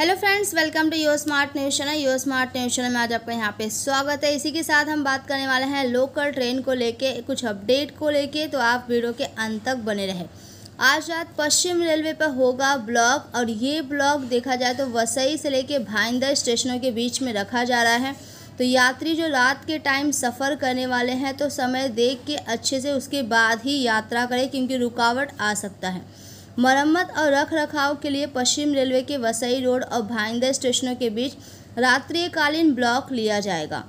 hello friends welcome to your smart news channel your smart news channel में आज आपका यहाँ पे स्वागत है इसी के साथ हम बात करने वाले हैं लोकल ट्रेन को लेके कुछ अपडेट को लेके तो आप वीडियो के अंत तक बने रहें आज रात पश्चिम रेलवे पर होगा ब्लॉक और ये ब्लॉक देखा जाए तो वसई से लेके भाईंदर स्टेशनों के बीच में रखा जा रहा है तो यात्री जो रात के टाइम सफ़र करने वाले हैं तो समय देख के अच्छे से उसके बाद ही यात्रा करें क्योंकि रुकावट आ सकता है मरम्मत और रख रखाव के लिए पश्चिम रेलवे के वसई रोड और भाईंदा स्टेशनों के बीच रात्रिकालीन ब्लॉक लिया जाएगा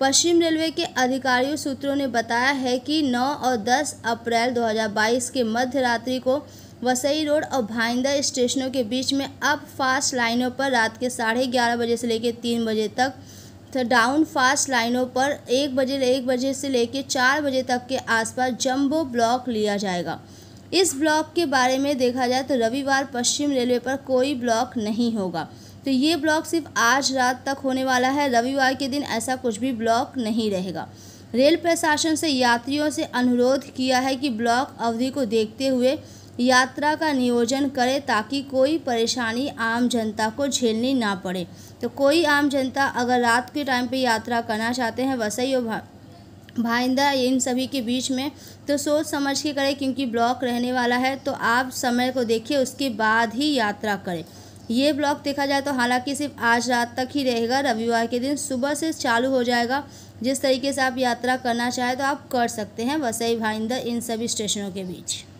पश्चिम रेलवे के अधिकारियों सूत्रों ने बताया है कि 9 और 10 अप्रैल 2022 के मध्य रात्रि को वसई रोड और भाईंदा स्टेशनों के बीच में अप फास्ट लाइनों पर रात के साढ़े ग्यारह बजे से लेकर तीन बजे तक तो डाउन फास्ट लाइनों पर एक बजे एक बजे से लेकर चार बजे तक के आसपास जंबो ब्लॉक लिया जाएगा इस ब्लॉक के बारे में देखा जाए तो रविवार पश्चिम रेलवे पर कोई ब्लॉक नहीं होगा तो ये ब्लॉक सिर्फ आज रात तक होने वाला है रविवार के दिन ऐसा कुछ भी ब्लॉक नहीं रहेगा रेल प्रशासन से यात्रियों से अनुरोध किया है कि ब्लॉक अवधि को देखते हुए यात्रा का नियोजन करें ताकि कोई परेशानी आम जनता को झेलनी ना पड़े तो कोई आम जनता अगर रात के टाइम पे यात्रा करना चाहते हैं वसई और भाइंदा इन सभी के बीच में तो सोच समझ के करें क्योंकि ब्लॉक रहने वाला है तो आप समय को देखिए उसके बाद ही यात्रा करें ये ब्लॉक देखा जाए तो हालांकि सिर्फ आज रात तक ही रहेगा रविवार के दिन सुबह से चालू हो जाएगा जिस तरीके से आप यात्रा करना चाहें तो आप कर सकते हैं वसई भाइंदा इन सभी स्टेशनों के बीच